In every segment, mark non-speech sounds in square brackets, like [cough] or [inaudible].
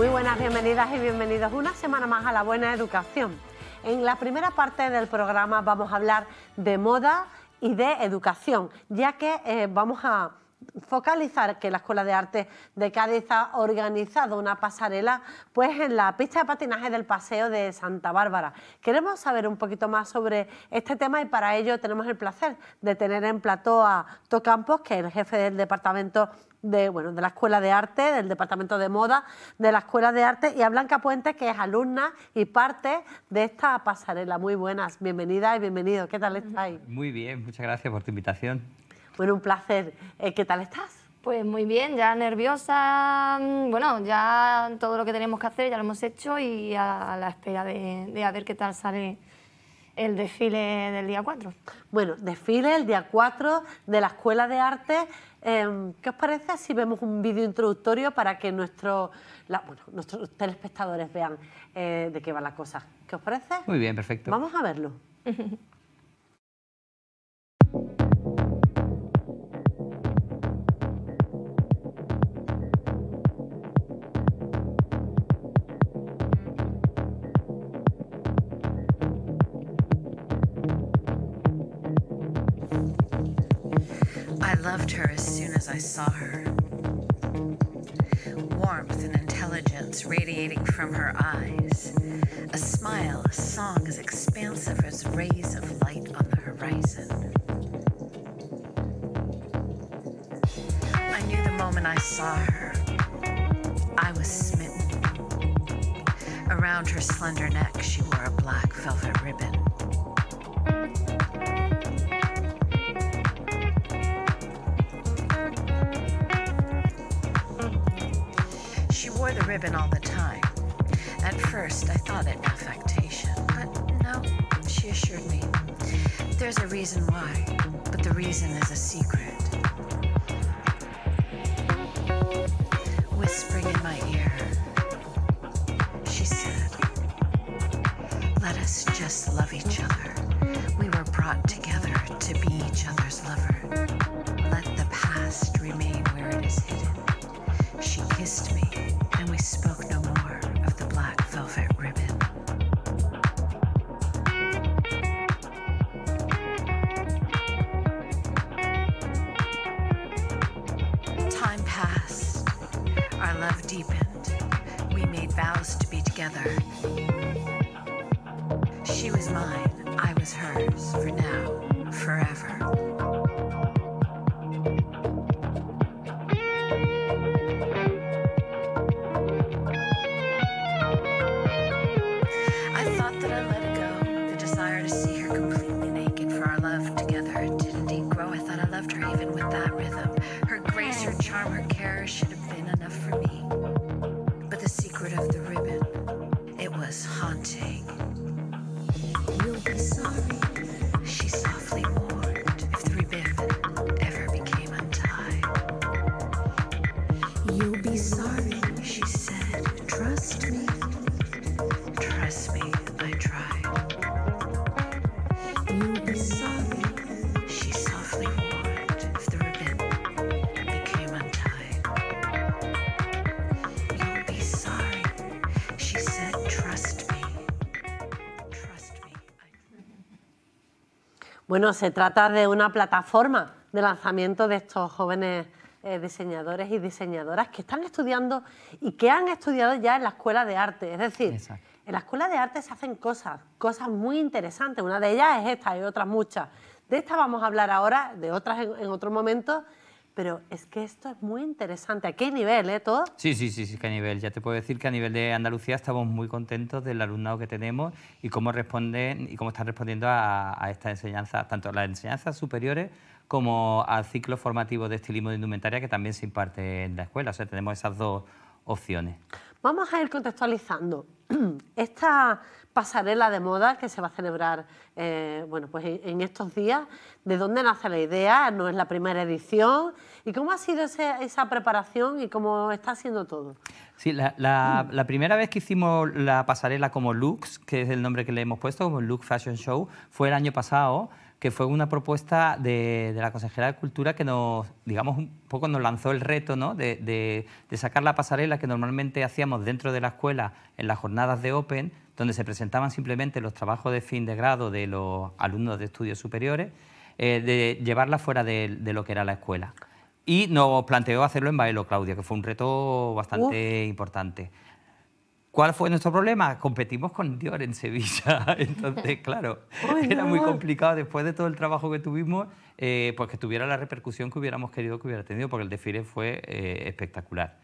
Muy buenas, bienvenidas y bienvenidos una semana más a la buena educación. En la primera parte del programa vamos a hablar de moda y de educación, ya que eh, vamos a focalizar que la Escuela de Arte de Cádiz ha organizado una pasarela pues en la pista de patinaje del Paseo de Santa Bárbara. Queremos saber un poquito más sobre este tema y para ello tenemos el placer de tener en plató a Tocampos, que es el jefe del departamento de, bueno, de la Escuela de Arte, del Departamento de Moda de la Escuela de Arte y a Blanca Puente, que es alumna y parte de esta pasarela. Muy buenas, bienvenida y bienvenido. ¿Qué tal estáis? Muy bien, muchas gracias por tu invitación. Bueno, un placer. Eh, ¿Qué tal estás? Pues muy bien, ya nerviosa, mm, bueno, ya todo lo que tenemos que hacer ya lo hemos hecho y a la espera de, a ver qué tal sale el desfile del día 4. Bueno, desfile el día 4 de la Escuela de Arte. Eh, ¿Qué os parece si vemos un vídeo introductorio para que nuestro, nuestros telespectadores vean eh, de qué va la cosa? ¿Qué os parece? Muy bien, perfecto. Vamos a verlo. [laughs] loved her as soon as I saw her. Warmth and intelligence radiating from her eyes, a smile, a song as expansive as rays of light on the horizon. I knew the moment I saw her, I was smitten. Around her slender neck, she wore a black velvet ribbon. ribbon all the time. At first, I thought it affectation, but no, she assured me. There's a reason why, but the reason is a secret. Bueno, se trata de una plataforma de lanzamiento de estos jóvenes eh, diseñadores y diseñadoras que están estudiando y que han estudiado ya en la escuela de arte. Es decir, en la escuela de arte se hacen cosas, cosas muy interesantes. Una de ellas es esta y otras muchas. De esta vamos a hablar ahora, de otras en otro momento, pero es que esto es muy interesante. ¿A qué nivel, eh, todo? Sí, sí, sí, sí, qué nivel. Ya te puedo decir que a nivel de Andalucía estamos muy contentos del alumnado que tenemos y cómo responden y cómo están respondiendo a, a estas enseñanzas, tanto las enseñanzas superiores como al ciclo formativo de estilismo de indumentaria que también se imparte en la escuela. O sea, tenemos esas dos opciones. Vamos a ir contextualizando. [clears throat] Esta pasarela de moda que se va a celebrar eh, bueno, pues en estos días, ¿de dónde nace la idea? ¿No es la primera edición? ¿Y cómo ha sido esa preparación y cómo está siendo todo? Sí, la, mm. la, primera vez que hicimos la pasarela como Lux, que es el nombre que le hemos puesto, como Lux Fashion Show, fue el año pasado que fue una propuesta de, la consejera de Cultura que nos, digamos, un poco nos lanzó el reto ¿no? de, sacar la pasarela que normalmente hacíamos dentro de la escuela en las jornadas de Open, donde se presentaban simplemente los trabajos de fin de grado de los alumnos de estudios superiores, eh, de llevarla fuera de, lo que era la escuela. Y nos planteó hacerlo en Baelo, Claudia, que fue un reto bastante importante. ¿Cuál fue nuestro problema? Competimos con Dior en Sevilla. [laughs] Entonces, [laughs] claro, era muy complicado después de todo el trabajo que tuvimos, eh, pues que tuviera la repercusión que hubiéramos querido que hubiera tenido, porque el desfile fue eh, espectacular.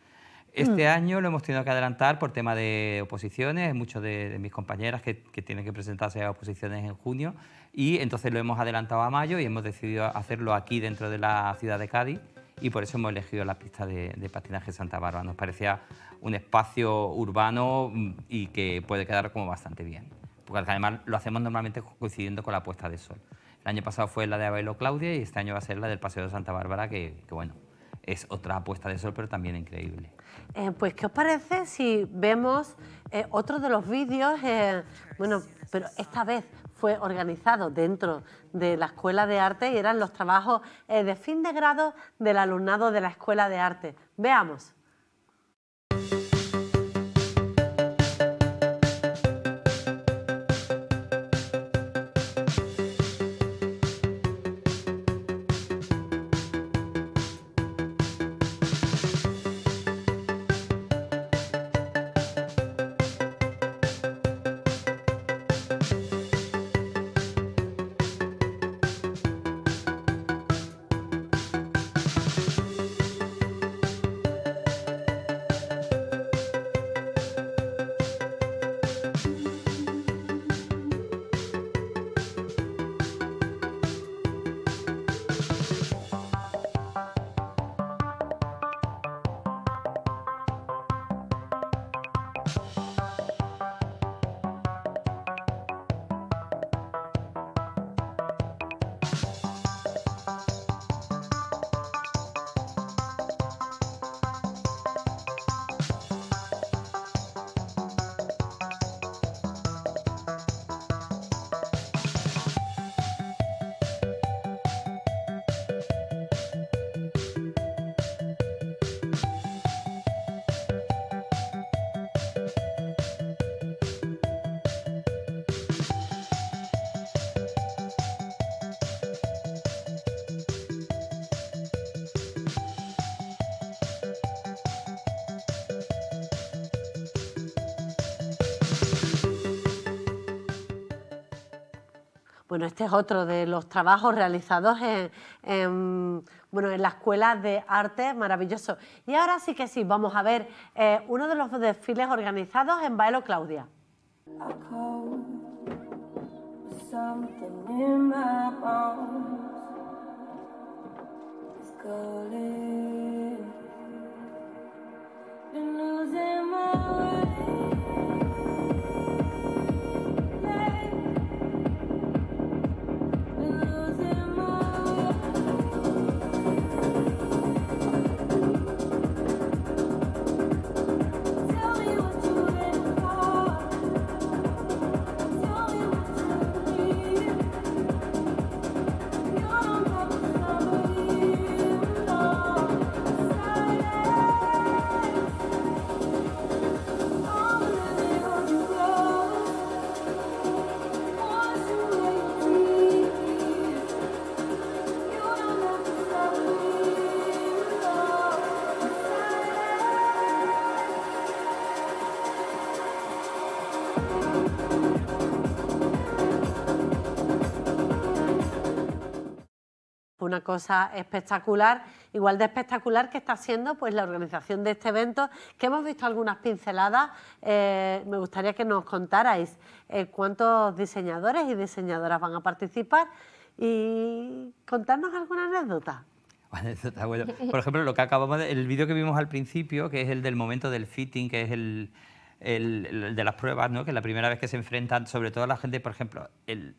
Este mm. año lo hemos tenido que adelantar por tema de oposiciones, muchos de, mis compañeras que, tienen que presentarse a oposiciones en junio, y entonces lo hemos adelantado a mayo y hemos decidido hacerlo aquí dentro de la ciudad de Cádiz y por eso hemos elegido la pista de, de patinaje Santa Bárbara. Nos parecía un espacio urbano mm, y que puede quedar como bastante bien, porque además lo hacemos normalmente coincidiendo con la puesta de sol. El año pasado fue la de o Claudia y este año va a ser la del Paseo de Santa Bárbara, que, bueno, es otra apuesta de sol, pero también increíble. Eh, pues, ¿qué os parece si vemos eh, otro de los vídeos? Eh, bueno, pero esta vez fue organizado dentro de la Escuela de Arte y eran los trabajos eh, de fin de grado del alumnado de la Escuela de Arte. Veamos. Bueno, este es otro de los trabajos realizados en, la Escuela de Arte, maravilloso. Y ahora sí que sí, vamos a ver eh, uno de los desfiles organizados en Baelo Claudia. una cosa espectacular, igual de espectacular que está siendo... pues, la organización de este evento, que hemos visto algunas pinceladas. Eh, me gustaría que nos contarais eh, cuántos diseñadores y diseñadoras van a participar y contarnos alguna anécdota. [laughs] por ejemplo, lo que acabamos de, el vídeo que vimos al principio, que es el del momento del fitting, que es el, de las pruebas, ¿no? que es la primera vez que se enfrentan, sobre todo la gente, por ejemplo, el,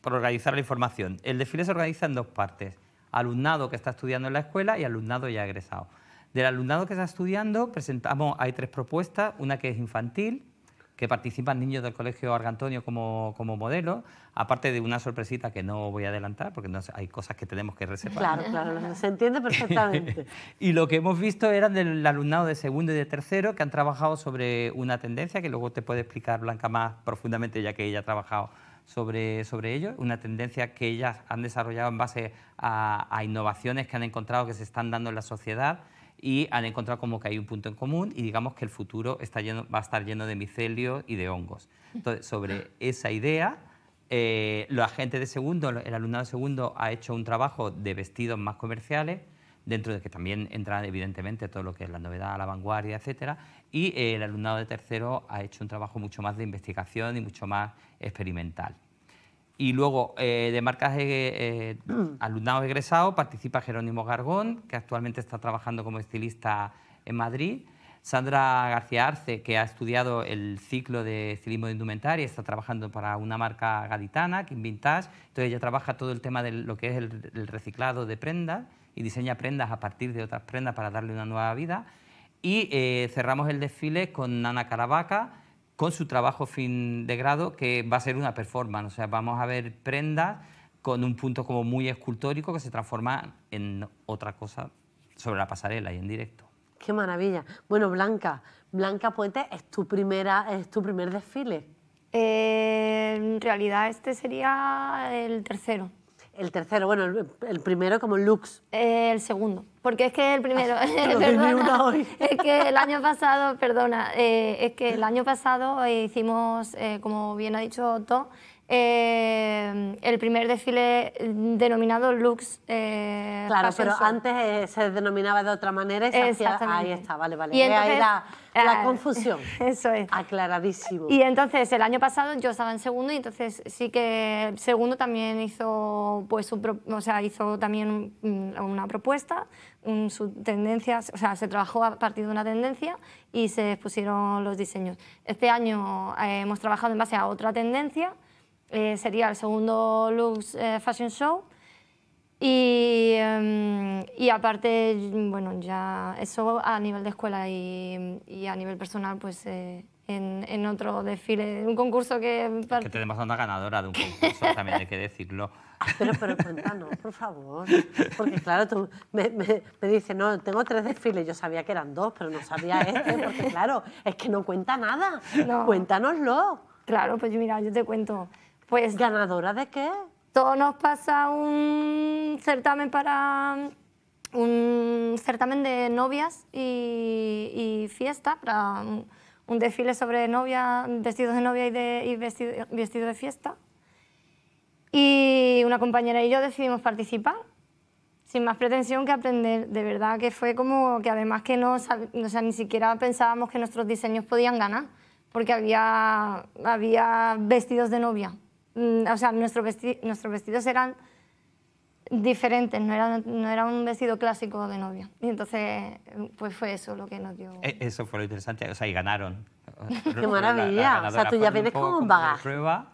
por organizar la información. El desfile se organiza en dos partes alumnado que está estudiando en la escuela y alumnado ya egresado. Del alumnado que está estudiando, presentamos, hay tres propuestas, una que es infantil, que participan niños del Colegio Argantonio como, como modelo, aparte de una sorpresita que no voy a adelantar, porque no, hay cosas que tenemos que reservar. Claro, claro, se entiende perfectamente. [laughs] y lo que hemos visto eran del alumnado de segundo y de tercero, que han trabajado sobre una tendencia, que luego te puede explicar Blanca más profundamente, ya que ella ha trabajado sobre, sobre ello, una tendencia que ellas han desarrollado en base a, innovaciones que han encontrado que se están dando en la sociedad y han encontrado como que hay un punto en común y digamos que el futuro va a estar lleno de micelio y de hongos. Entonces, sobre esa idea, eh, la de segundo, el alumnado de segundo ha hecho un trabajo de vestidos más comerciales dentro de que también entra evidentemente todo lo que es la novedad, la vanguardia, etcétera, y eh, el alumnado de tercero ha hecho un trabajo mucho más de investigación y mucho más experimental. Y luego, eh, de marcas de eh, [clears throat] alumnado egresado... participa Jerónimo Gargón, que actualmente está trabajando como estilista en Madrid, Sandra García Arce, que ha estudiado el ciclo de estilismo de indumentaria, está trabajando para una marca gaditana, Kim Vintage, entonces ella trabaja todo el tema de lo que es el, reciclado de prendas y diseña prendas a partir de otras prendas para darle una nueva vida. Y eh, cerramos el desfile con Nana Caravaca, con su trabajo fin de grado, que va a ser una performance. O sea, vamos a ver prendas con un punto como muy escultórico que se transforma en otra cosa sobre la pasarela y en directo. Qué maravilla. Bueno, Blanca, Blanca Puente es tu primera, es tu primer desfile. Eh, en realidad este sería el tercero. El tercero, bueno, el, primero como Lux. Eh, el segundo, porque es que el primero... Ah, [laughs] es que el año pasado, perdona, eh, es que el año pasado hicimos, como bien ha dicho Otto, Em, el primer desfile denominado Lux. Eh, claro, pero antes eh, se denominaba de otra manera ahí está, vale, vale. Y ahí la, la eh, confusión. [laughs] Eso es. Aclaradísimo. Y entonces el año pasado yo estaba en segundo y entonces sí que segundo también hizo pues o sea, hizo también mm, una propuesta, un, su tendencia, o sea, se trabajó a partir de una tendencia y se pusieron los diseños. Este año hemos trabajado en base a otra tendencia eh, sería el segundo Lux eh, Fashion Show. Y, em, y, aparte, bueno, ya eso a nivel de escuela y, y a nivel personal, pues eh, en, otro desfile, un concurso que... Que te una ganadora de un concurso, [laughs] también hay que decirlo. Pero, pero cuéntanos, por favor. Porque claro, tú me, me, dices, no, tengo tres desfiles. Yo sabía que eran dos, pero no sabía este, porque claro, es que no cuenta nada. Cuéntanoslo. Claro, pues mira, yo te cuento. Pues, ¿Ganadora de qué? Todo nos pasa un certamen para un certamen de novias y, fiesta, para un, desfile sobre novia, vestidos de novia y, de, vestido, de fiesta. Y una compañera y yo decidimos participar sin más pretensión que aprender. De verdad que fue como que además que no, sea, ni siquiera pensábamos que nuestros diseños podían ganar, porque había, había vestidos de novia. Mm, o sea, nuestro nuestros vestidos eran diferentes, no era, no era un vestido clásico de novia. Y entonces, pues fue eso lo que nos dio. E, eso fue lo interesante, o sea, y ganaron. ¡Qué maravilla! o sea, tú ya vienes con un bagaje. Prueba.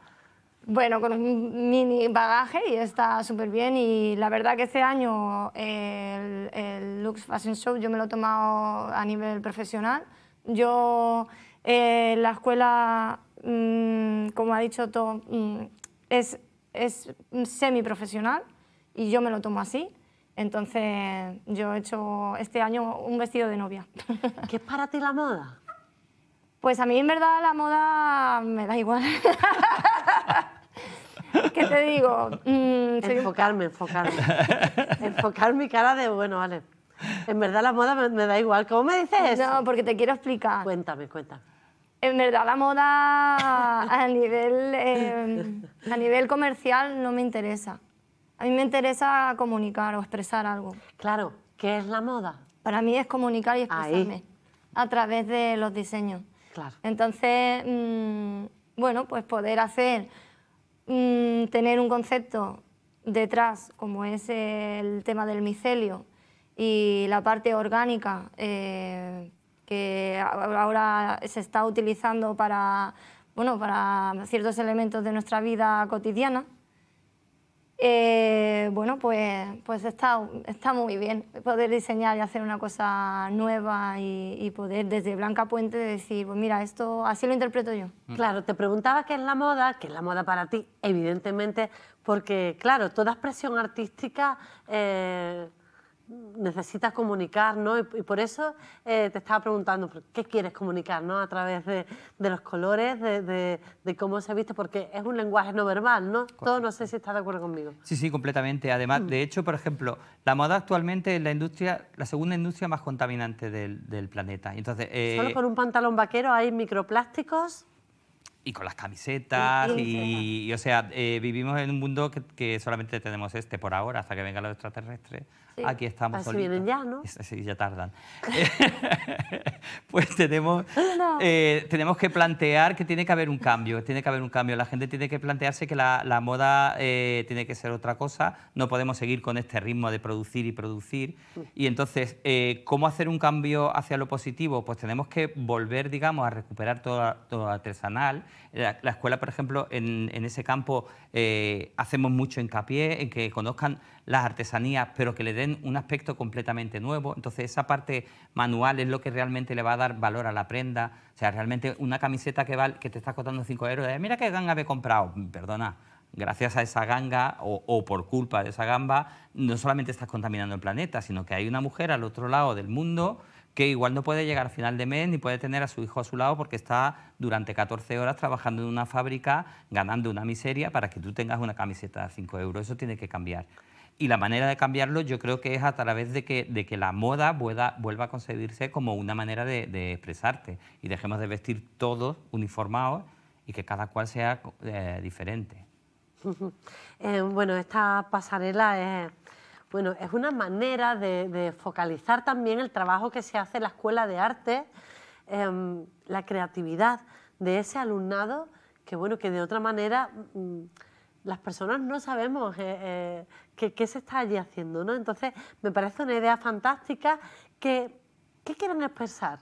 Bueno, con un mini bagaje y está súper bien. Y la verdad que este año el, el Lux Fashion Show yo me lo he tomado a nivel profesional. Yo, eh, la escuela Mm, como ha dicho Tom, mm, es, es semiprofesional y yo me lo tomo así. Entonces, yo he hecho este año un vestido de novia. [laughs] ¿Qué es para ti la moda? Pues a mí en verdad la moda me da igual. [laughs] ¿Qué te digo? Mm, enfocarme, enfocarme. [laughs] enfocar mi cara de, bueno, vale. En verdad la moda me, da igual. ¿Cómo me dices No, porque te quiero explicar. Cuéntame, cuéntame en verdad la moda a nivel, em, a nivel comercial no me interesa. A mí me interesa comunicar o expresar algo. Claro, ¿qué es la moda? Para mí es comunicar y expresarme a través de los diseños. Entonces, mm, bueno, pues poder hacer, mm, tener un concepto detrás, como es el tema del micelio y la parte orgánica, eh, que ahora se está utilizando para, bueno, para ciertos elementos de nuestra vida cotidiana, eh, bueno, pues, pues está, está muy bien poder diseñar y hacer una cosa nueva y, poder desde Blanca Puente decir, pues mira, esto así lo interpreto yo. Mm. Claro, te preguntaba qué es la moda, qué es la moda para ti, evidentemente, porque claro, toda expresión artística... Eh, necesitas comunicar, ¿no? Y, por eso eh, te estaba preguntando, ¿qué quieres comunicar, ¿no? A través de, los colores, de, cómo se viste, porque es un lenguaje no verbal, ¿no? Todo, no sé si estás de acuerdo conmigo. Sí, sí, completamente. Además, mm. de hecho, por ejemplo, la moda actualmente es la industria, la segunda industria más contaminante del, planeta. Entonces, eh, Solo con un pantalón vaquero hay microplásticos y con las camisetas y, o sea, eh, vivimos en un mundo que, que, solamente tenemos este por ahora, hasta que vengan los extraterrestres Aquí estamos. Así vienen ya, ¿no? Sí, ya tardan. [laughs] pues tenemos, eh, tenemos que plantear que tiene que haber un cambio, tiene que haber un cambio. La gente tiene que plantearse que la, moda eh, tiene que ser otra cosa, no podemos seguir con este ritmo de producir y producir. Y entonces, eh, ¿cómo hacer un cambio hacia lo positivo? Pues tenemos que volver, digamos, a recuperar todo, todo artesanal. La, escuela, por ejemplo, en ese campo hacemos mucho hincapié en que conozcan las artesanías, pero que le den un aspecto completamente nuevo. Entonces esa parte manual es lo que realmente le va a dar valor a la prenda. O sea, realmente una camiseta que, que te está costando 5 euros, eh, mira qué ganga me he comprado, mm, perdona. Gracias a esa ganga o, por culpa de esa gamba, no solamente estás contaminando el planeta, sino que hay una mujer al otro lado del mundo que igual no puede llegar a final de mes ni puede tener a su hijo a su lado porque está durante 14 horas trabajando en una fábrica ganando una miseria para que tú tengas una camiseta de 5 euros. Eso tiene que cambiar y la manera de cambiarlo yo creo que es a través de que, de que la moda vuelva a concebirse como una manera de, expresarte y dejemos de vestir todos uniformados y que cada cual sea eh, diferente. [laughs] Eh, bueno, esta pasarela es, bueno, es una manera de, focalizar también el trabajo que se hace en la Escuela de Arte, em, la creatividad de ese alumnado que, bueno, que de otra manera mm, las personas no sabemos eh, qué se está allí haciendo, ¿no? Entonces, me parece una idea fantástica que, ¿qué quieren expresar?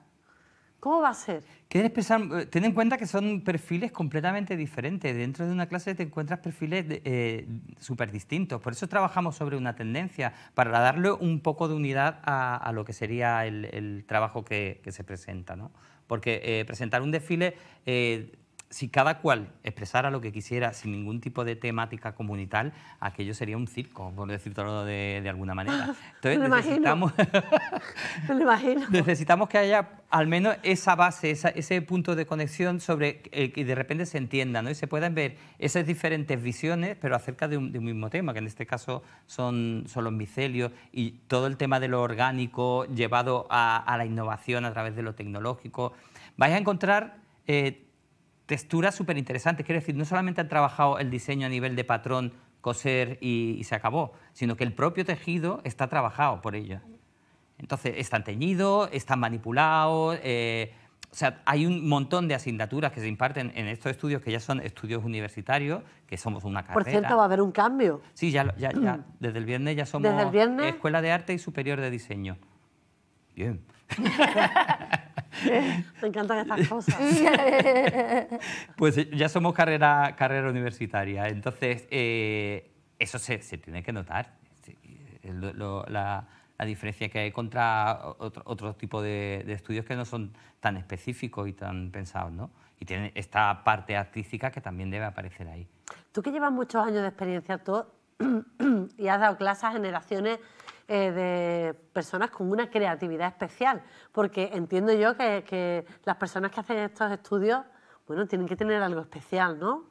¿Cómo va a ser? Quieren expresar, eh, ten en cuenta que son perfiles completamente diferentes. Dentro de una clase te encuentras perfiles eh, súper distintos. Por eso trabajamos sobre una tendencia, para darle un poco de unidad a, lo que sería el, trabajo que, se presenta. ¿no? Porque eh, presentar un desfile si cada cual expresara lo que quisiera sin ningún tipo de temática comunital, aquello sería un circo, por decirlo de, alguna manera. [laughs] Entonces necesitamos, [laughs] imagino. [laughs] necesitamos que haya al menos esa base, ese punto de conexión sobre el que de repente se entienda ¿no? y se puedan ver esas diferentes visiones, pero acerca de un, mismo tema, que en este caso son, los micelios y todo el tema de lo orgánico llevado a, la innovación a través de lo tecnológico. Vais a encontrar... Eh, texturas súper interesantes. Quiero decir, no solamente han trabajado el diseño a nivel de patrón, coser y, se acabó, sino que el propio tejido está trabajado por ellos. Entonces, están teñidos, están manipulados. Eh, o sea, hay un montón de asignaturas que se imparten en estos estudios que ya son estudios universitarios, que somos una carrera. Por cierto, va a haber un cambio. Sí, ya, mm. desde el viernes ya somos Escuela de Arte y Superior de Diseño. Bien. [laughs] Me [laughs] encantan estas cosas. [laughs] pues eh, ya somos carrera, carrera universitaria, entonces eh, eso se, tiene que notar. la, diferencia que hay contra otro, tipo de, de, estudios que no son tan específicos y tan pensados, ¿no? Y tienen esta parte artística que también debe aparecer ahí. Tú que llevas muchos años de experiencia, tú [clears throat] y has dado clases a generaciones eh, de personas con una creatividad especial, porque entiendo yo que, las personas que hacen estos estudios, bueno, tienen que tener algo especial, ¿no?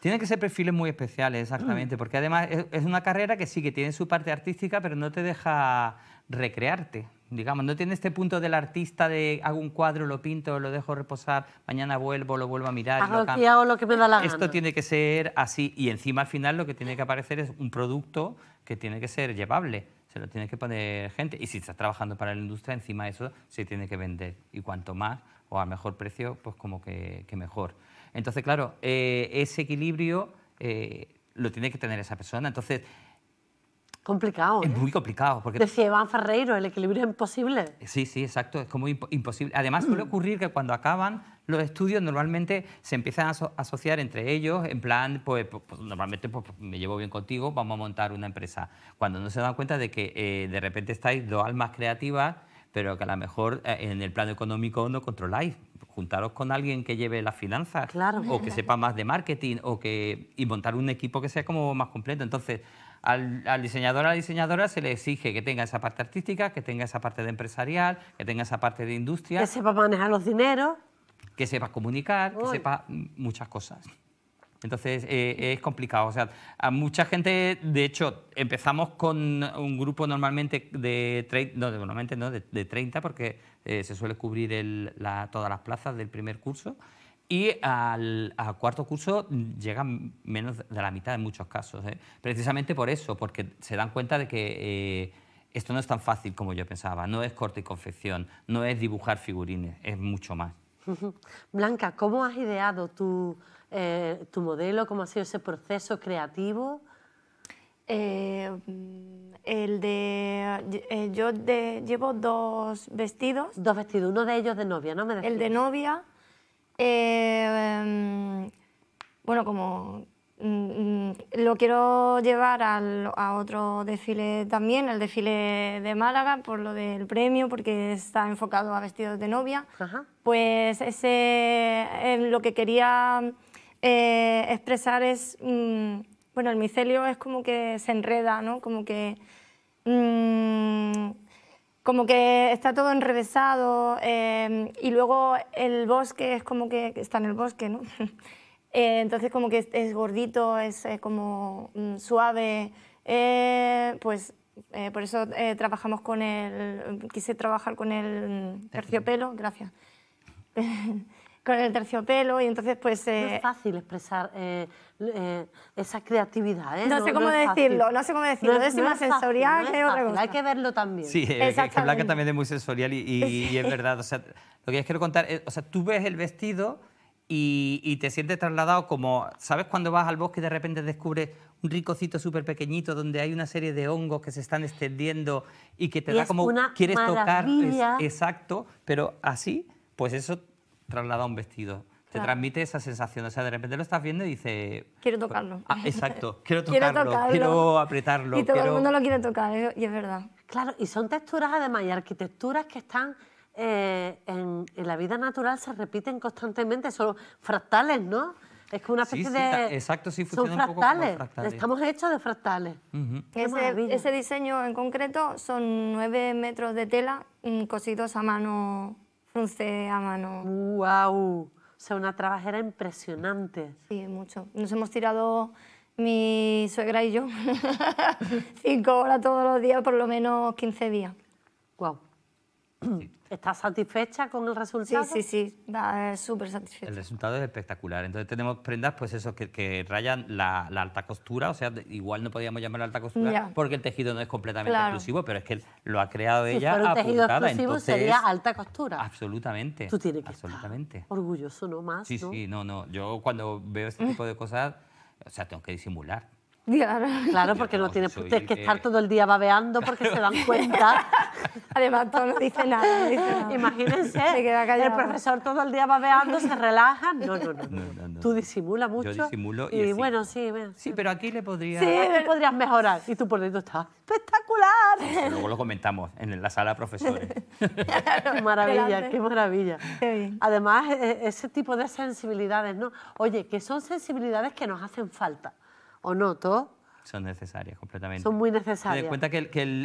Tienen que ser perfiles muy especiales, exactamente, mm. porque además es una carrera que sí que tiene su parte artística, pero no te deja recrearte. Digamos, no tiene este punto del artista de hago un cuadro, lo pinto, lo dejo reposar, mañana vuelvo, lo vuelvo a mirar. lo que me da la Esto tiene que ser así y encima al final lo que tiene que aparecer es un producto que tiene que ser llevable se lo tiene que poner gente. Y si estás trabajando para la industria, encima de eso se tiene que vender. Y cuanto más o a mejor precio, pues como que, mejor. Entonces, claro, eh, ese equilibrio eh, lo tiene que tener esa persona. Entonces, Complicado. Es ¿eh? muy complicado. Porque... Decía Iván Ferreiro, el equilibrio es imposible. Sí, sí, exacto. Es como imposible. Además, suele [clears throat] ocurrir que cuando acaban los estudios normalmente se empiezan a asociar entre ellos, en plan, pues, pues, pues normalmente pues, me llevo bien contigo, vamos a montar una empresa. Cuando no se dan cuenta de que eh, de repente estáis dos almas creativas, pero que a lo mejor eh, en el plano económico no controláis. Juntaros con alguien que lleve las finanzas, o que sepa más de marketing, o que, y montar un equipo que sea como más completo. Entonces, al, al, diseñador a la diseñadora se le exige que tenga esa parte artística, que tenga esa parte de empresarial, que tenga esa parte de industria. Que sepa manejar los dineros que sepa comunicar, que sepas muchas cosas. Entonces eh, es complicado. O sea, a mucha gente, de hecho, empezamos con un grupo normalmente de, treinta, de, 30, porque eh, se suele cubrir todas las plazas del primer curso. Y al, cuarto curso llegan menos de la mitad en muchos casos. ¿eh? Precisamente por eso, porque se dan cuenta de que esto no es tan fácil como yo pensaba. No es corte y confección, no es dibujar figurines, es mucho más. [laughs] Blanca, ¿cómo has ideado eh, tu, modelo? ¿Cómo ha sido ese proceso creativo? Eh, mm, el de. Eh, yo de, llevo dos vestidos. Dos vestidos, uno de ellos de novia, ¿no? el de novia. Mm, bueno, como Mm, mm, lo quiero llevar al, a otro desfile también, el desfile de Málaga, por lo del premio, porque está enfocado a vestidos de novia. Pues ese, eh, lo que quería eh, expresar es, mm, bueno, el micelio es como que se enreda, ¿no? Como que... como que está todo enrevesado eh, y luego el bosque es como que está en el bosque, ¿no? [laughs] Eh, entonces como que es, gordito, es como mm, suave, eh, pues eh, por eso trabajamos con él. quise trabajar con el mm, terciopelo, gracias, [laughs] con el terciopelo y entonces pues... es fácil expresar esa creatividad, ¿eh? no, sé decirlo, cómo decirlo, no sé cómo decirlo, es, más sensorial Hay que verlo también. Sí, que Blanca también es muy sensorial y, es [laughs] verdad, o sea, lo que yo quiero contar es, o sea, tú ves el vestido y, te sientes trasladado como, ¿sabes cuando vas al bosque y de repente descubres un ricocito súper pequeñito donde hay una serie de hongos que se están extendiendo y que te da como quieres tocar? Es, exacto, pero así, pues eso traslada a un vestido. Te transmite esa sensación, o sea, de repente lo estás viendo y dices... Quiero pues, tocarlo. Ah, exacto, [laughs] quiero tocarlo, quiero apretarlo. Y todo el mundo lo quiere tocar, y es verdad. Claro, y son texturas además y arquitecturas que están eh, en, la vida natural se repiten constantemente, son fractales, ¿no? Es que una especie de. Exacto, sí, son fractales. Un poco fractales. Estamos hechos de fractales. ese, diseño en concreto son nueve metros de tela mm, cosidos a mano, frunce a mano. ¡Wow! O sea, una trabajera impresionante. Sí, mucho. Nos hemos tirado mi suegra y yo [laughs] cinco horas todos los días, por lo menos 15 días. ¡Guau! ¿Estás satisfecha con el resultado? Sí, sí, sí, súper satisfecha. El resultado es espectacular. Entonces tenemos prendas, pues eso, que, rayan la, alta costura, o sea, igual no podíamos llamarla alta costura porque el tejido no es completamente exclusivo, pero es que lo ha creado ella Pero tejido exclusivo sería alta costura. Absolutamente. Tú tienes que absolutamente. Estar orgulloso, no más, Sí, sí, no, no. Yo cuando veo este tipo de cosas, o sea, tengo que disimular Claro. porque no, tiene que estar todo el día babeando porque se dan [laughs] cuenta. Además, todo no dice nada. Imagínense, el profesor todo el día babeando, se relaja. No, no, no. Tú disimula mucho. Yo disimulo y, bueno, sí, sí. pero aquí le podrías... Sí, le podrías mejorar. Y tú por dentro estás espectacular. Luego lo comentamos en la sala de profesores. qué maravilla, qué maravilla. Además, e, e, ese tipo de sensibilidades, ¿no? Oye, que son sensibilidades que nos hacen falta o Son necesarias, completamente. Son muy necesarias. en cuenta que,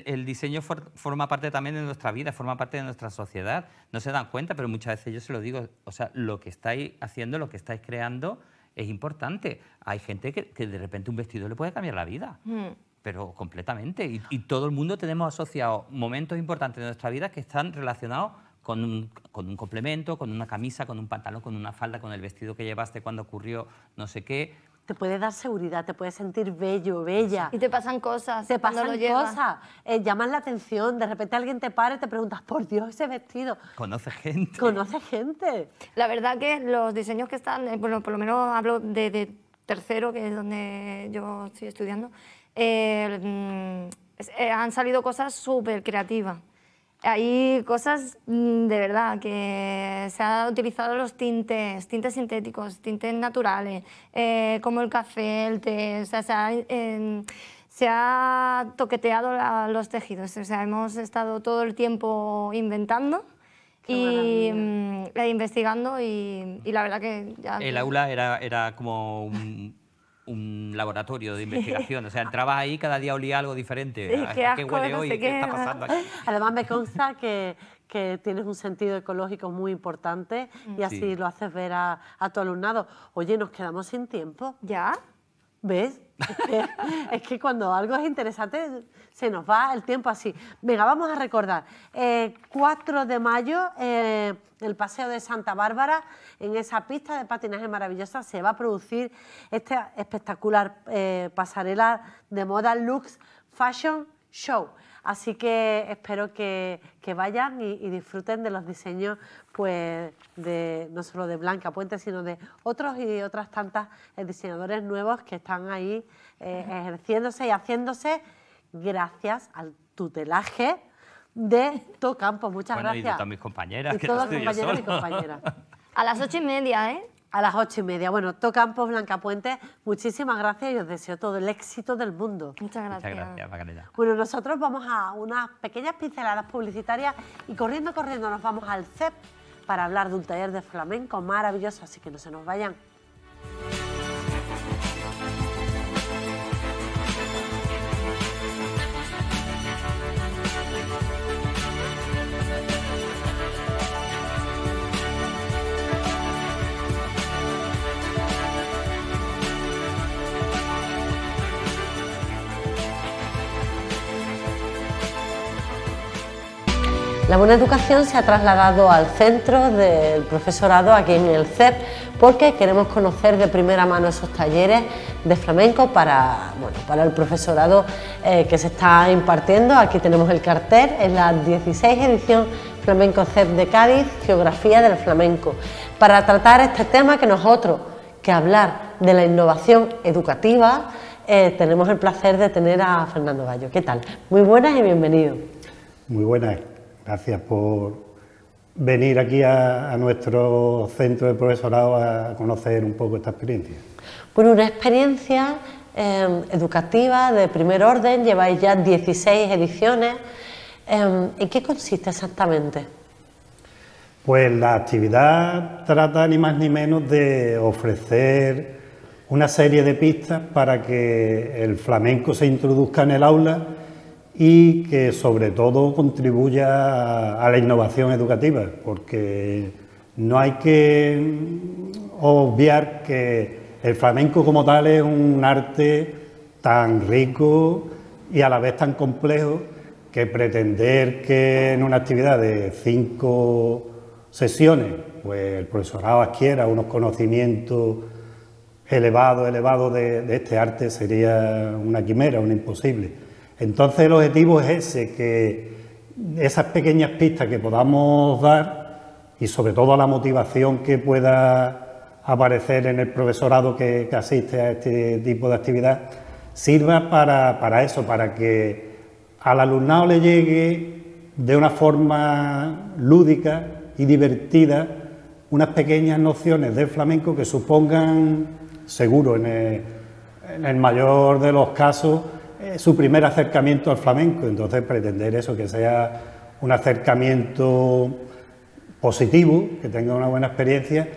el, diseño forma parte también de nuestra vida, forma parte de nuestra sociedad. No se dan cuenta, pero muchas veces yo se lo digo. O sea, lo que estáis haciendo, lo que estáis creando, es importante. Hay gente que, de repente un vestido le puede cambiar la vida. Hmm. Pero completamente. Y, todo el mundo tenemos asociados momentos importantes de nuestra vida que están relacionados con un complemento, con una camisa, con un pantalón, con una falda, con el vestido que llevaste cuando ocurrió no sé qué te puede dar seguridad, te puede sentir bello, bella. Y te pasan cosas. Te pasan cosas. Eh, llaman la atención, de repente alguien te para y te preguntas, por Dios, ese vestido. Conoce gente. Conoce gente. La verdad que los diseños que están, eh, bueno, por lo menos hablo de, tercero, que es donde yo estoy estudiando, eh, mm, han salido cosas súper creativas hay cosas mm, de verdad que se han utilizado los tintes, tintes sintéticos, tintes naturales, eh, como el café, el té, o sea, se ha, em, toqueteado los tejidos, o sea, hemos estado todo el tiempo inventando. y mm, e investigando y, la verdad que ya... El aula era, era como un un laboratorio de investigación. O sea, entrabas ahí cada día olía algo diferente. Ah, qué, huele hoy? [laughs] Además, me consta que, que tienes un sentido ecológico muy importante mm. y así lo haces ver a, a tu alumnado. Oye, nos quedamos sin tiempo. ¿Ya? ¿Ves? [laughs] es que cuando algo es interesante se nos va el tiempo así. Venga, vamos a recordar. Eh, 4 de mayo, eh, el Paseo de Santa Bárbara, en esa pista de patinaje maravillosa, se va a producir esta espectacular eh, pasarela de moda Lux Fashion Show. Así que espero que, vayan y, disfruten de los diseños, pues de, no solo de Blanca Puente, sino de otros y otras tantas eh, diseñadores nuevos que están ahí eh, ejerciéndose y haciéndose gracias al tutelaje de Tocampo. Muchas gracias. Y todas mis compañeras. que todos los compañeros y compañeras. A las ocho y media, ¿eh? A las ocho y media. Bueno, Tocampo, Blanca Puente, muchísimas gracias y os deseo todo el éxito del mundo. Muchas gracias. Muchas gracias, Macarella. Bueno, nosotros vamos a unas pequeñas pinceladas publicitarias y corriendo, corriendo nos vamos al CEP para hablar de un taller de flamenco maravilloso, así que no se nos vayan. La buena educación se ha trasladado al centro del profesorado aquí en el CEP porque queremos conocer de primera mano esos talleres de flamenco para, bueno, para el profesorado eh, que se está impartiendo. Aquí tenemos el cartel, en la 16 edición Flamenco CEP de Cádiz, Geografía del Flamenco, para tratar este tema que nosotros, que hablar de la innovación educativa, eh, tenemos el placer de tener a Fernando Gallo. ¿Qué tal? Muy buenas y bienvenido. Muy buenas, Gracias por venir aquí a, nuestro centro de profesorado a conocer un poco esta experiencia. Bueno, una experiencia em, educativa de primer orden, lleváis ya 16 ediciones. Em, ¿En qué consiste exactamente? Pues la actividad trata ni más ni menos de ofrecer una serie de pistas para que el flamenco se introduzca en el aula y que sobre todo contribuya a la innovación educativa, porque no hay que obviar que el flamenco como tal es un arte tan rico y a la vez tan complejo que pretender que en una actividad de cinco sesiones pues el profesorado adquiera unos conocimientos elevados, elevados de, este arte sería una quimera, una imposible. Entonces el objetivo es ese, que esas pequeñas pistas que podamos dar y sobre todo la motivación que pueda aparecer en el profesorado que, asiste a este tipo de actividad, sirva para, eso, para que al alumnado le llegue de una forma lúdica y divertida unas pequeñas nociones del flamenco que supongan, seguro, en el mayor de los casos, su primer acercamiento al flamenco, entonces pretender eso, que sea un acercamiento positivo, que tenga una buena experiencia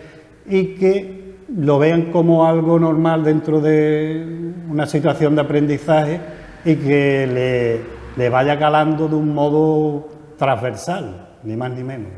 y que lo vean como algo normal dentro de una situación de aprendizaje y que le, le vaya calando de un modo transversal, ni más ni menos.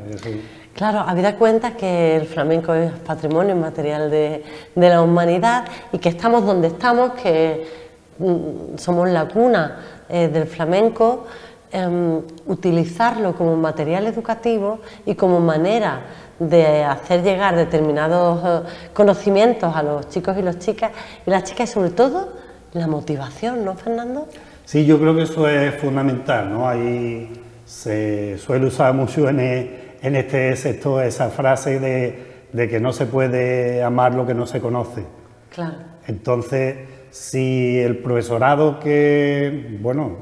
Claro, habida cuenta que el flamenco es patrimonio inmaterial de, de la humanidad y que estamos donde estamos, que Mm, somos la cuna eh, del flamenco, em, utilizarlo como material educativo y como manera de hacer llegar determinados eh, conocimientos a los chicos y las chicas, y las chicas y sobre todo la motivación, ¿no, Fernando? Sí, yo creo que eso es fundamental, ¿no? Ahí se suele usar mucho en, e, este sector esa frase de, de, que no se puede amar lo que no se conoce. Claro. Entonces, si el profesorado que, bueno,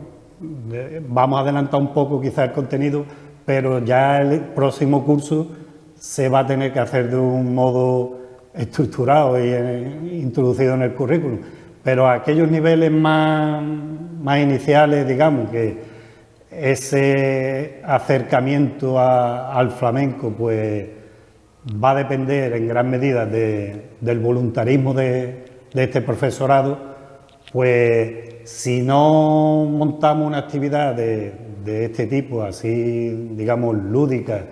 eh, vamos a adelantar un poco quizás el contenido, pero ya el próximo curso se va a tener que hacer de un modo estructurado y eh, introducido en el currículum. Pero aquellos niveles más, más iniciales, digamos, que ese acercamiento al flamenco, pues va a depender en gran medida del voluntarismo de, de este profesorado, pues si no montamos una actividad de, este tipo, así digamos lúdica,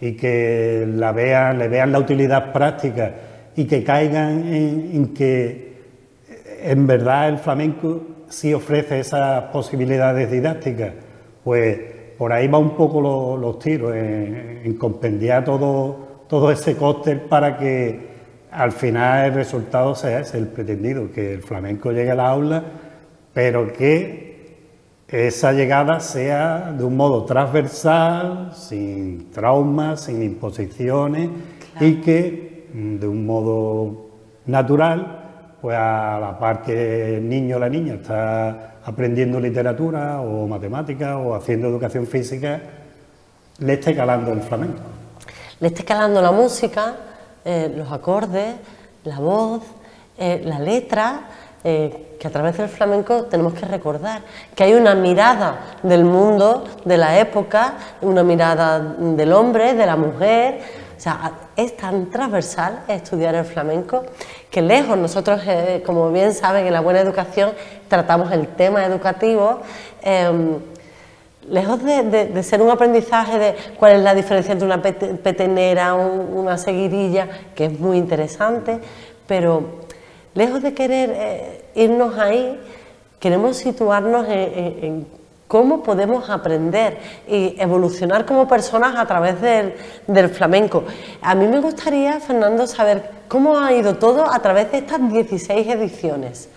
y que la vean, le vean la utilidad práctica y que caigan en, que en verdad el flamenco sí ofrece esas posibilidades didácticas, pues por ahí va un poco los tiros, en, en, compendiar todo, todo ese cóctel para que al final el resultado sea el pretendido, que el flamenco llegue al aula, pero que esa llegada sea de un modo transversal, sin traumas, sin imposiciones y que mm, de un modo natural, pues a la par que el niño o la niña está aprendiendo literatura o matemáticas o haciendo educación física, le esté calando el flamenco. Le esté calando la música, eh, los acordes, la voz, eh, la letra, eh, que a través del flamenco tenemos que recordar que hay una mirada del mundo, de la época, una mirada del hombre, de la mujer. O sea, es tan transversal estudiar el flamenco que lejos nosotros, como bien saben, en la buena educación tratamos el tema educativo, em, lejos de, ser un aprendizaje de cuál es la diferencia entre una petenera, o una seguidilla, que es muy interesante, pero lejos de querer eh, irnos ahí, queremos situarnos en, cómo podemos aprender y evolucionar como personas a través del flamenco. A mí me gustaría, Fernando, saber cómo ha ido todo a través de estas 16 ediciones.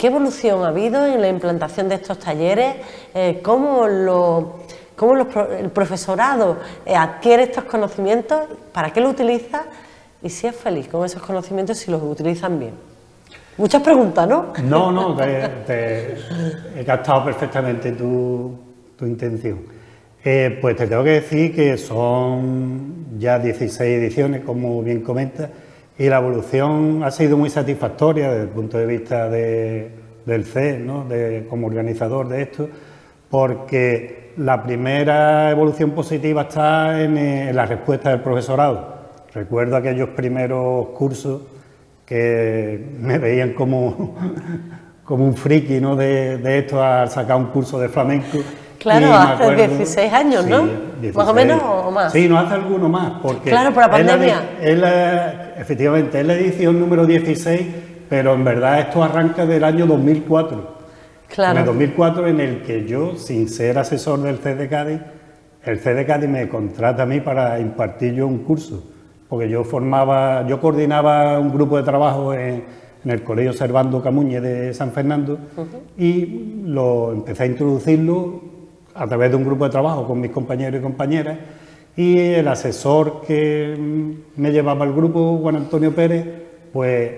¿Qué evolución ha habido en la implantación de estos talleres? Eh, ¿Cómo, el profesorado eh, adquiere estos conocimientos? ¿Para qué lo utiliza? Y si es feliz con esos conocimientos, si los utilizan bien. Muchas preguntas, ¿no? No, no, he captado perfectamente tu, intención. Eh, pues te tengo que decir que son ya 16 ediciones, como bien comentas, y la evolución ha sido muy satisfactoria desde el punto de vista del CE, ¿no? como organizador de esto, porque la primera evolución positiva está eh, en, la respuesta del profesorado. Recuerdo aquellos primeros cursos que me veían como, [laughs] como un friki ¿no? de, esto al sacar un curso de flamenco. Claro, hace 16 años, ¿no? más o menos o más. Sí, no hace alguno más. Porque claro, por la pandemia. Efectivamente, es la edición número 16, pero en verdad esto arranca del año 2004. Claro. En el 2004 en el que yo, sin ser asesor del CDCAD, el CDCAD me contrata a mí para impartir yo un curso, porque yo formaba, yo coordinaba un grupo de trabajo en, el Colegio Servando Camuñe de San Fernando y lo empecé a introducirlo a través de un grupo de trabajo con mis compañeros y compañeras y el asesor que me llevaba al grupo, Juan Antonio Pérez, pues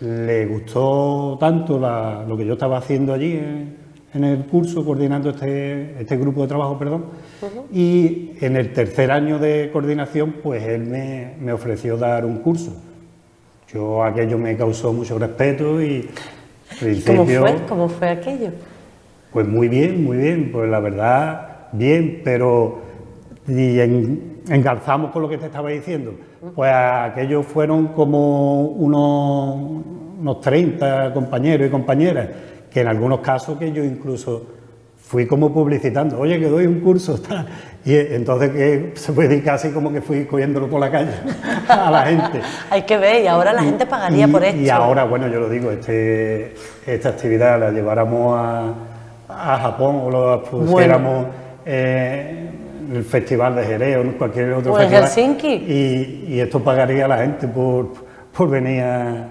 le gustó tanto lo que yo estaba haciendo allí eh, en, el curso, coordinando este, este grupo de trabajo, perdón, y en el tercer año de coordinación, pues él me, ofreció dar un curso. Yo aquello me causó mucho respeto y... ¿Cómo fue? fue aquello? Pues muy bien, muy bien, pues la verdad, bien, pero engarzamos con lo que te estaba diciendo, pues aquellos fueron como unos, 30 compañeros y compañeras, que en algunos casos que yo incluso fui como publicitando, oye, que doy un curso, [laughs] tal. Y entonces que se puede casi como que fui cogiéndolo por la calle [laughs] a la gente. Hay que ver, y ahora la gente pagaría por esto. Y ahora, bueno, yo lo digo, este, esta actividad la lleváramos a, Japón o la pusiéramos eh, el Festival de Jerez o cualquier otro festival. Y, esto pagaría a la gente por, por venir a,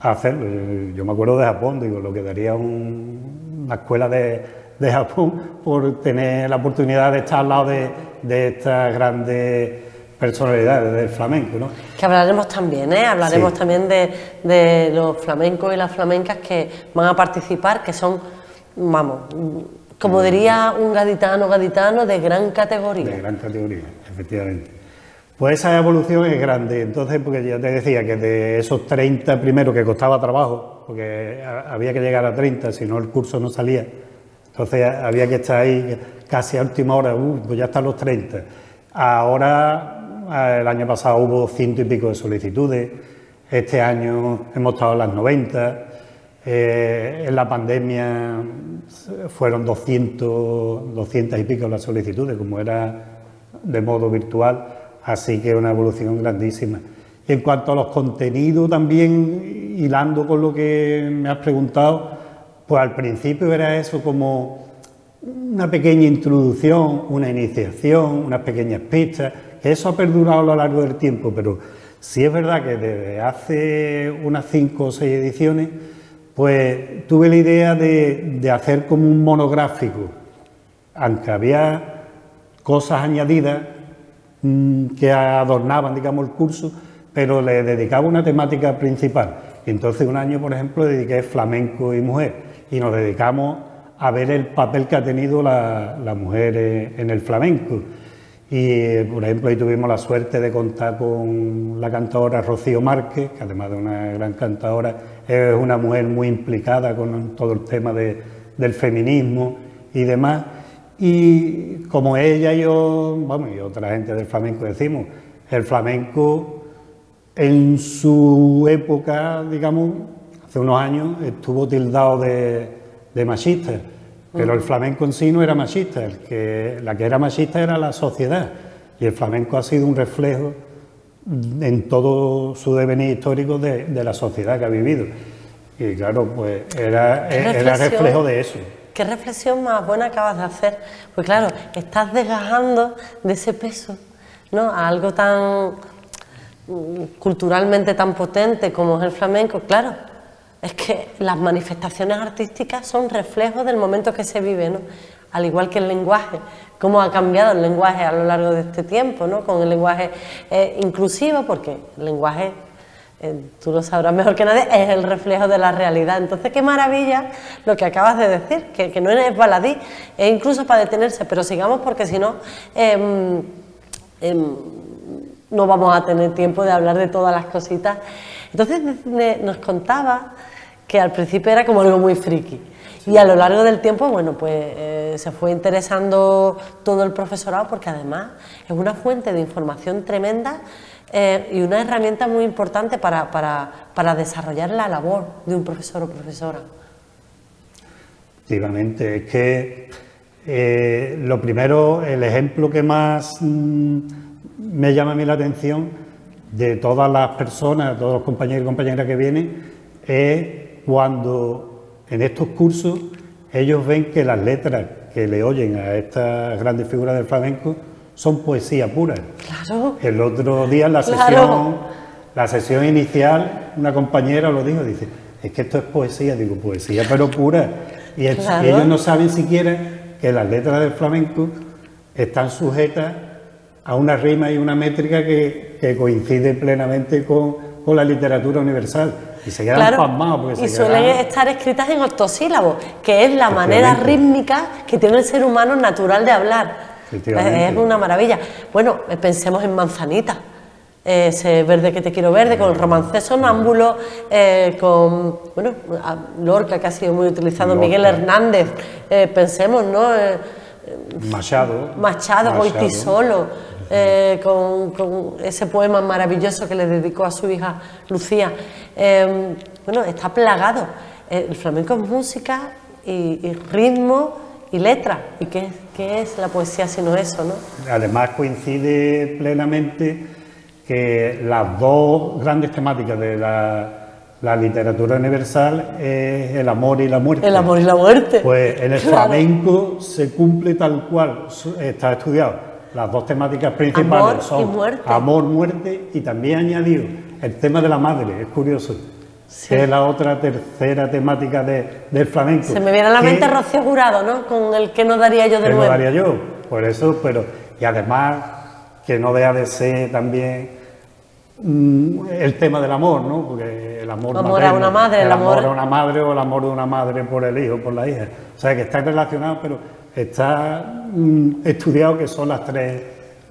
hacerlo. Yo me acuerdo de Japón, digo, lo que daría una escuela de, Japón por tener la oportunidad de estar al lado de, de estas grandes personalidades del flamenco, Que hablaremos también, ¿eh? Hablaremos también de, de los flamencos y las flamencas que van a participar, que son, vamos, como mm. diría un gaditano, gaditano de gran categoría. De gran categoría, efectivamente. Pues esa evolución es grande. Entonces, porque ya te decía que de esos 30 primero, que costaba trabajo, porque había que llegar a 30, si no el curso no salía. Entonces había que estar ahí casi a última hora, uh, pues ya están los 30. Ahora, ah, el año pasado hubo ciento y pico de solicitudes, este año hemos estado en las 90. Eh, en la pandemia fueron 200, 200 y pico las solicitudes, como era de modo virtual, así que una evolución grandísima. en cuanto a los contenidos también, hilando con lo que me has preguntado, pues al principio era eso como una pequeña introducción, una iniciación, unas pequeñas pistas, eso ha perdurado a lo largo del tiempo, pero sí es verdad que desde hace unas 5 o 6 ediciones pues tuve la idea de, hacer como un monográfico, aunque había cosas añadidas mm, que adornaban, digamos, el curso, pero le dedicaba una temática principal. Entonces un año, por ejemplo, dediqué flamenco y mujer y nos dedicamos a ver el papel que ha tenido la mujer eh, en el flamenco. Y, por ejemplo, hoy tuvimos la suerte de contar con la cantora Rocío Márquez, que además de una gran cantadora, es una mujer muy implicada con todo el tema del feminismo y demás. Y como ella y yo, vamos, y otra gente del flamenco decimos, el flamenco en su época, digamos, hace unos años, estuvo tildado de, de machista. Pero el mm. flamenco en sí no era machista, el que, la que era machista era la sociedad. Y el flamenco ha sido un reflejo en todo su devenir histórico de, la sociedad que ha vivido. Y claro, pues era, era reflejo de eso. Qué reflexión más buena acabas de hacer. Pues claro, estás desgajando de ese peso, ¿no? A algo tan mm, culturalmente tan potente como es el flamenco, claro es que las manifestaciones artísticas son reflejos del momento que se vive, ¿no? al igual que el lenguaje, cómo ha cambiado el lenguaje a lo largo de este tiempo, ¿no? con el lenguaje eh, inclusivo, porque el lenguaje, eh, tú lo sabrás mejor que nadie, es el reflejo de la realidad. Entonces, qué maravilla lo que acabas de decir, que, no es baladí, es incluso para detenerse, pero sigamos porque si no... Em, em, no vamos a tener tiempo de hablar de todas las cositas entonces nos contaba que al principio era como algo muy friki. Y a lo largo del tiempo, bueno, pues eh, se fue interesando todo el profesorado porque además es una fuente de información tremenda eh, y una herramienta muy importante para, desarrollar la labor de un profesor o profesora. Efectivamente, es que eh, lo primero, el ejemplo que más mm, me llama a mí la atención de todas las personas, todos los compañeros y compañeras que vienen, es cuando en estos cursos ellos ven que las letras que le oyen a estas grandes figuras del flamenco son poesía pura. Claro. El otro día en la sesión, la sesión inicial, una compañera lo dijo, dice, es que esto es poesía, digo, poesía pero pura. Y, ellos no saben siquiera que las letras del flamenco están sujetas a una rima y una métrica que, coincide plenamente con, la literatura universal. Y se quedan pasmados. y suelen estar escritas en octosílabos, que es la manera rítmica que tiene el ser humano natural de hablar. Es una maravilla. Bueno, pensemos en manzanita. Ese verde que te quiero verde, con el romance sonámbulo, eh, con bueno, Lorca que ha sido muy utilizado, Miguel Hernández, eh, pensemos, ¿no? Eh, Machado. Machado, ti solo. Eh, con, ese poema maravilloso que le dedicó a su hija Lucía. Em, bueno, está plagado. Eh, el flamenco es música y, ritmo y letra. ¿Y qué, es la poesía sino eso? ¿no? Además coincide plenamente que las dos grandes temáticas de la literatura universal es el amor y la muerte. El amor y la muerte. Pues en el [laughs] flamenco se cumple tal cual está estudiado las dos temáticas principales son amor, muerte y también añadido el tema de la madre, es curioso. Que es la otra tercera temática de, del flamenco. Se me viene a la mente Rocío Jurado, ¿no? Con el que no daría yo de nuevo. no daría yo, por eso, pero. Y además, que no deja de ser también mm, el tema del amor, ¿no? Porque el amor, amor una madre, el, amor, a una madre o el amor de una madre por el hijo, por la hija. O sea, que está relacionado, pero está mm, estudiado que son las tres,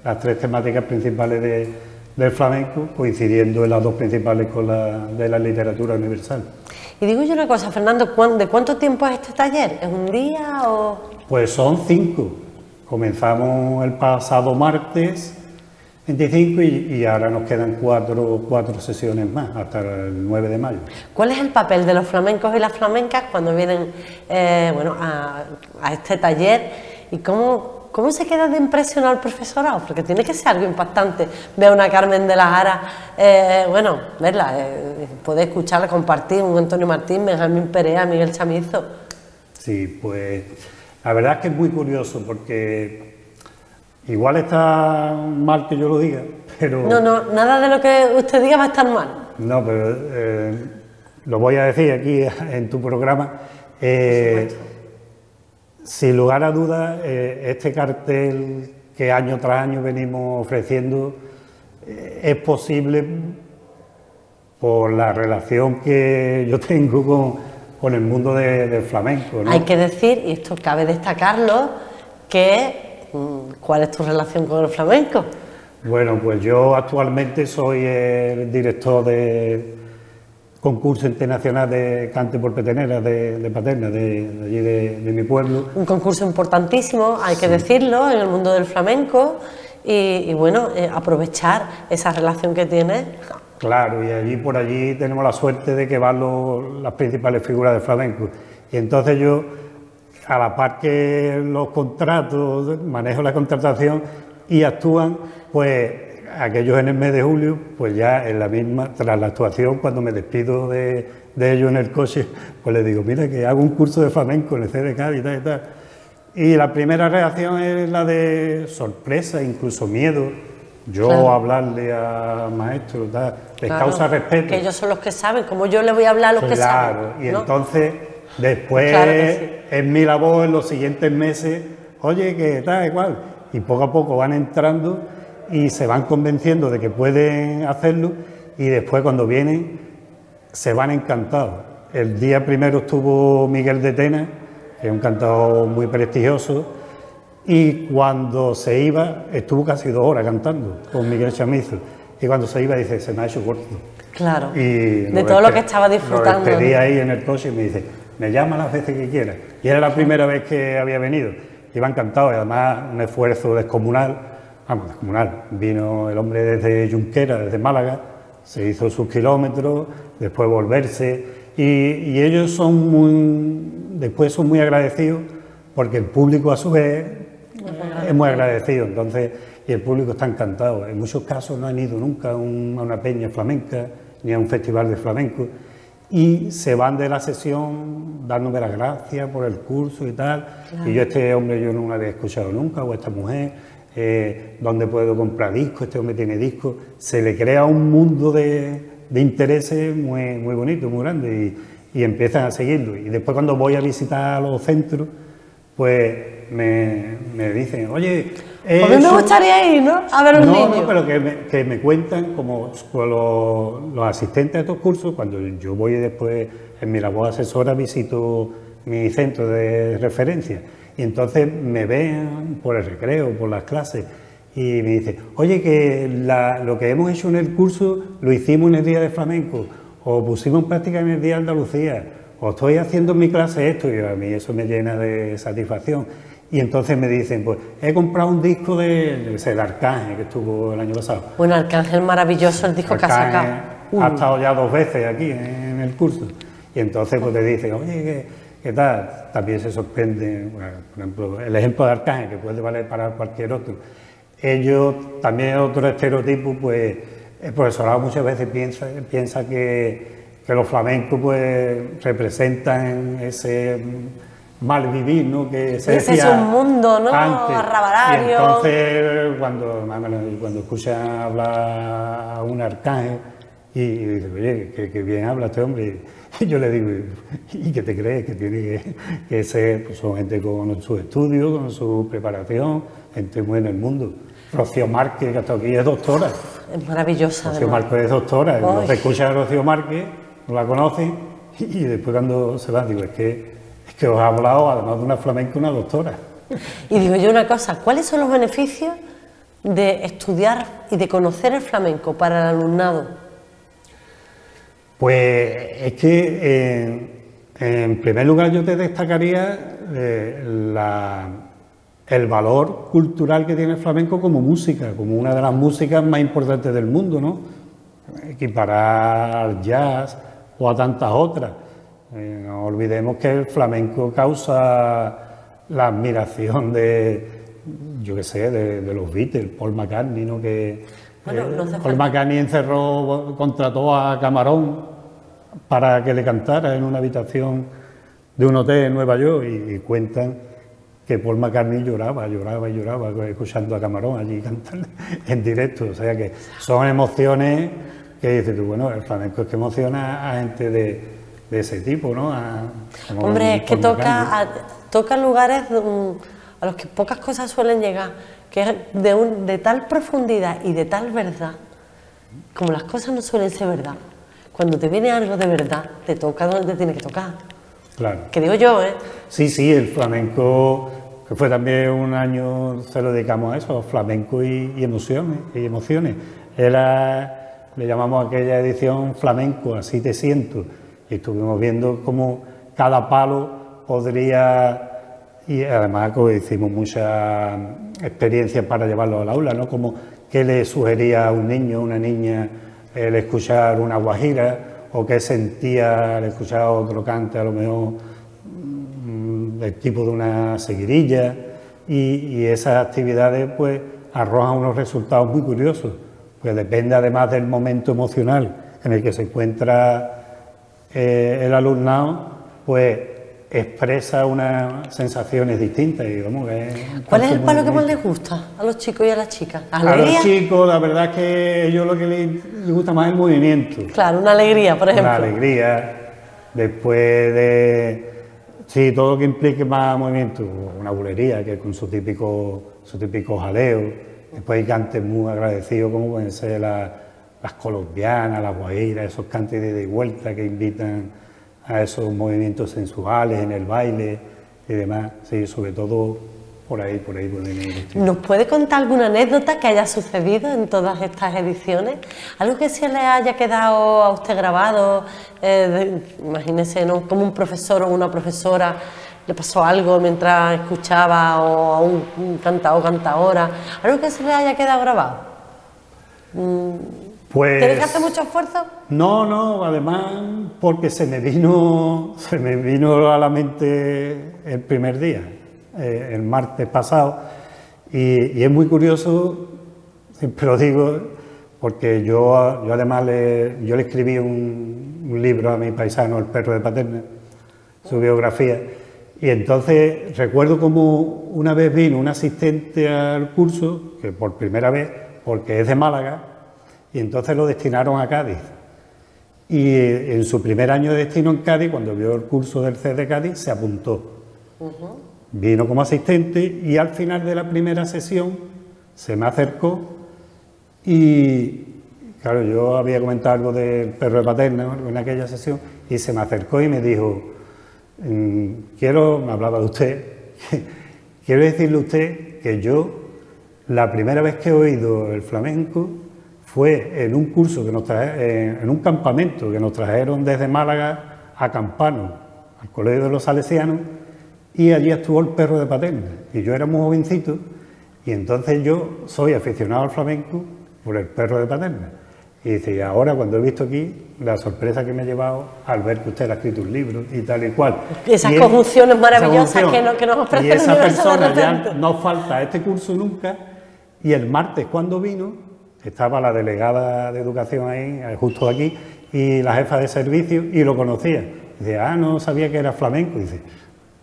las tres temáticas principales del flamenco, coincidiendo en las dos principales con la de la literatura universal. Y digo yo una cosa, Fernando, ¿de cuánto tiempo es este taller? ¿Es un día o...? Pues son cinco. Comenzamos el pasado martes 25 y, ahora nos quedan cuatro, cuatro sesiones más hasta el 9 de mayo. ¿Cuál es el papel de los flamencos y las flamencas cuando vienen eh, bueno, a, este taller y cómo, cómo se queda de impresionado el profesorado? Porque tiene que ser algo impactante ver una Carmen de la Jara, eh, bueno, verla, puede eh, poder escucharla, compartir, un Antonio Martín, Benjamín Perea, Miguel Chamizo. Sí, pues la verdad es que es muy curioso porque Igual está mal que yo lo diga, pero... No, no, nada de lo que usted diga va a estar mal. No, pero eh, lo voy a decir aquí [laughs] en tu programa. Eh, sin lugar a dudas, eh, este cartel que año tras año venimos ofreciendo es posible por la relación que [laughs] yo tengo con, el mundo del flamenco. Hay que decir, y esto cabe destacarlo, que Mm, ¿Cuál es tu relación con el flamenco? Bueno, pues yo actualmente soy el director de concurso internacional de cante por peteneras de, Paterna, de, allí de, mi pueblo. Un concurso importantísimo, hay que decirlo, en el mundo del flamenco y, bueno, eh, aprovechar esa relación que tiene. Claro, y allí por allí tenemos la suerte de que van las principales figuras del flamenco. Y entonces yo a la par que los contratos, manejo la contratación y actúan, pues aquellos en el mes de julio, pues ya en la misma, tras la actuación, cuando me despido de, de ellos en el coche, pues les digo, mira que hago un curso de flamenco en el CDK y tal y tal. Y la primera reacción es la de sorpresa, incluso miedo. Yo hablarle a maestros, les causa respeto. Que ellos son los que saben, como yo le voy a hablar a los que saben. Claro, y entonces después es mi labor en los siguientes meses, oye, que tal, igual. Y poco a poco van entrando y se van convenciendo de que pueden hacerlo y después cuando vienen se van encantados. El día primero estuvo Miguel de Tena, que es un cantador muy prestigioso, y cuando se iba estuvo casi dos horas cantando con Miguel Chamizo. Y cuando se iba dice, se me ha hecho corto. Claro. Y de todo lo que estaba disfrutando. Lo ahí en el coche y me dice, me llama las veces que quiera. Y era la primera vez que había venido. Iba encantado y además un esfuerzo descomunal. Vamos, descomunal. Vino el hombre desde Junquera, desde Málaga, se hizo sus kilómetros, después volverse. Y, ellos son muy, después son muy agradecidos porque el público a su vez es muy agradecido. Entonces, y el público está encantado. En muchos casos no han ido nunca a una peña flamenca ni a un festival de flamenco y se van de la sesión dándome las gracias por el curso y tal. Y yo este hombre yo no lo había escuchado nunca, o esta mujer, donde eh, ¿dónde puedo comprar discos? Este hombre tiene discos. Se le crea un mundo de, intereses muy, muy bonito, muy grande, y, y empiezan a seguirlo. Y después cuando voy a visitar los centros, pues me, dicen, oye... a pues me gustaría ir, ¿no? A ver un no, No, pero que me, cuentan como los, los, asistentes a estos cursos, cuando yo voy después en mi labor asesora visito mi centro de referencia y entonces me ven por el recreo, por las clases y me dicen, oye, que lo que hemos hecho en el curso lo hicimos en el día de flamenco o pusimos en práctica en el día de Andalucía o estoy haciendo en mi clase esto y a mí eso me llena de satisfacción. Y entonces me dicen, pues he comprado un disco de, Arcángel que estuvo el año pasado. Bueno, Arcángel maravilloso, el disco que ha sacado. Ha estado ya dos veces aquí ¿eh? en el curso. Y entonces pues te dicen, oye, ¿qué, tal? También se sorprende, por ejemplo, el ejemplo de Arcángel, que puede valer para cualquier otro. Ellos, también otro estereotipo, pues el profesorado muchas veces piensa, piensa que, los flamencos pues representan ese mal vivir, ¿no? Que Ese es un mundo, ¿no? entonces, cuando, cuando escucha hablar a un arcángel, y, dice, oye, que, bien habla este hombre, [laughs] y yo le digo, ¿y qué te crees? Que tiene que, ser, pues son gente con su estudio, con su preparación, gente muy en el mundo. Rocío Márquez, que hasta aquí es doctora. Es maravillosa. Rocío Márquez es doctora, Uy. escucha a Rocío Márquez, no la conoce, y después cuando se va, digo, es que es que os he hablado, además de una flamenca, una doctora. [laughs] Y digo yo una cosa, ¿cuáles son los beneficios de estudiar y de conocer el flamenco para el alumnado? Pues es que en primer lugar yo te destacaría eh, el valor cultural que tiene el flamenco como música, como una de las músicas más importantes del mundo, ¿no? Equiparar al jazz o a tantas otras. Eh, no olvidemos que el flamenco causa la admiración de, yo qué sé, de, los Beatles, Paul McCartney, ¿no? Que, Paul McCartney encerró, contrató a Camarón para que le cantara en una habitación de un hotel en Nueva York y, cuentan que Paul McCartney lloraba, lloraba y lloraba escuchando a Camarón allí [laughs] cantar en directo. O sea que son emociones que dices tú, bueno, el flamenco es que emociona a gente de, de ese tipo, ¿no? Hombre, es que toca, lugares a los que pocas cosas suelen llegar, que es de, tal profundidad y de tal verdad, como las cosas no suelen ser verdad. Cuando te viene algo de verdad, te toca donde tiene que tocar. Claro. Que digo yo, ¿eh? Sí, sí, el flamenco, que fue también un año, se lo dedicamos a eso, flamenco y, emociones, y emociones. Era, le llamamos aquella edición flamenco, así te siento y estuvimos viendo cómo cada palo podría y además hicimos muchas experiencias para llevarlo al aula, ¿no? Como qué le sugería a un niño, una niña, el escuchar una guajira o qué sentía al escuchar otro cante, a lo mejor mm, el tipo de una seguirilla y, esas actividades pues arrojan unos resultados muy curiosos, pues depende además del momento emocional en el que se encuentra eh, el alumnado, pues expresa unas sensaciones distintas. Y que ¿Cuál es el palo que más les gusta a los chicos y a las chicas? A los chicos, la verdad es que a ellos lo que les gusta más es el movimiento. Claro, una alegría, por ejemplo. Una alegría. Después de... Sí, todo lo que implique más movimiento. Una bulería, que con su típico, su típico jaleo. Después hay cantes muy agradecido como pueden ser las las colombianas, las guaira esos cantes de vuelta que invitan a esos movimientos sensuales en el baile y demás, sí, sobre todo por ahí, por ahí, por ahí. ¿Nos puede contar alguna anécdota que haya sucedido en todas estas ediciones? Algo que se le haya quedado a usted grabado, eh, imagínese, ¿no? Como un profesor o una profesora le pasó algo mientras escuchaba o a un, un cantador o cantadora, algo que se le haya quedado grabado. Mm. Pues, que hacer mucho esfuerzo? No, no, además porque se me vino, se me vino a la mente el primer día, eh, el martes pasado, y, es muy curioso, siempre lo digo, porque yo, yo además le, yo le escribí un, un libro a mi paisano, El perro de Paterna, su biografía, y entonces recuerdo como una vez vino un asistente al curso, que por primera vez, porque es de Málaga, y entonces lo destinaron a Cádiz. Y eh, en su primer año de destino en Cádiz, cuando vio el curso del CD de Cádiz, se apuntó. Vino como asistente y al final de la primera sesión se me acercó y, claro, yo había comentado algo del perro de paterna en aquella sesión y se me acercó y me dijo, mm, quiero, me hablaba de usted, [laughs] quiero decirle a usted que yo, la primera vez que he oído el flamenco, fue en un curso que eh, en un campamento que nos trajeron desde Málaga a Campano, al Colegio de los Salesianos, y allí estuvo el perro de Paterna. Y yo era muy jovencito, y entonces yo soy aficionado al flamenco por el perro de Paterna. Y dice, ahora cuando he visto aquí la sorpresa que me ha llevado al ver que usted ha escrito un libro y tal y cual. Y esas conjunciones maravillosas que, nos que, nos ofrece Y esa persona ya no falta este curso nunca. Y el martes cuando vino, estaba la delegada de educación ahí, eh, justo aquí, y la jefa de servicio, y lo conocía. dice, ah, no sabía que era flamenco. dice,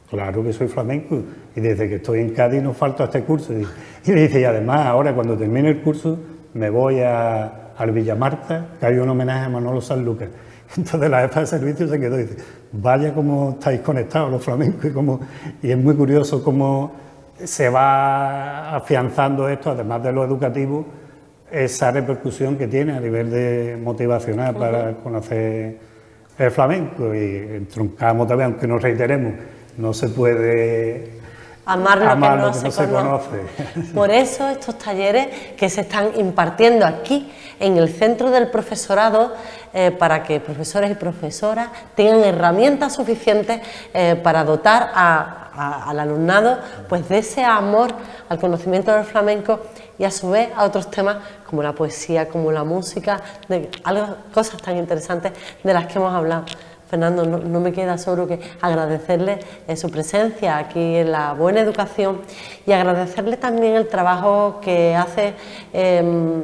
claro que soy flamenco. Y desde que estoy en Cádiz no falto a este curso. Y, le dice, y además, ahora cuando termine el curso, me voy a, al Villamarta, que hay un homenaje a Manolo Sanlúcar. [laughs] Entonces la jefa de servicio se quedó y dice, vaya como estáis conectados los flamencos y, y es muy curioso cómo se va afianzando esto, además de lo educativo, esa repercusión que tiene a nivel de motivacional para conocer el flamenco y truncamos también, aunque nos reiteremos, no se puede amar lo que no, se, conoce. [laughs] Por eso estos talleres que se están impartiendo aquí en el centro del profesorado eh, para que profesores y profesoras tengan herramientas suficientes eh, para dotar al alumnado pues de ese amor al conocimiento del flamenco y a su vez a otros temas como la poesía, como la música, de algo, cosas tan interesantes de las que hemos hablado. Fernando, no, me queda solo que agradecerle eh, su presencia aquí en la buena educación y agradecerle también el trabajo que hace em,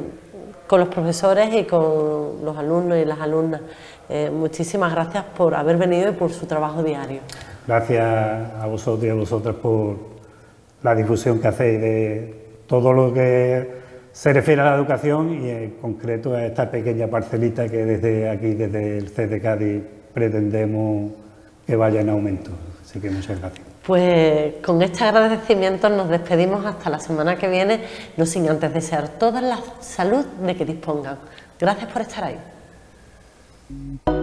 con los profesores y con los alumnos y las alumnas. Eh, muchísimas gracias por haber venido y por su trabajo diario. Gracias a vosotros y a vosotras por la difusión que hacéis de, todo lo que se refiere a la educación y en concreto a esta pequeña parcelita que desde aquí, desde el de Cádiz, pretendemos que vaya en aumento. Así que muchas gracias. Pues con este agradecimiento nos despedimos hasta la semana que viene, no sin antes desear toda la salud de que dispongan. Gracias por estar ahí.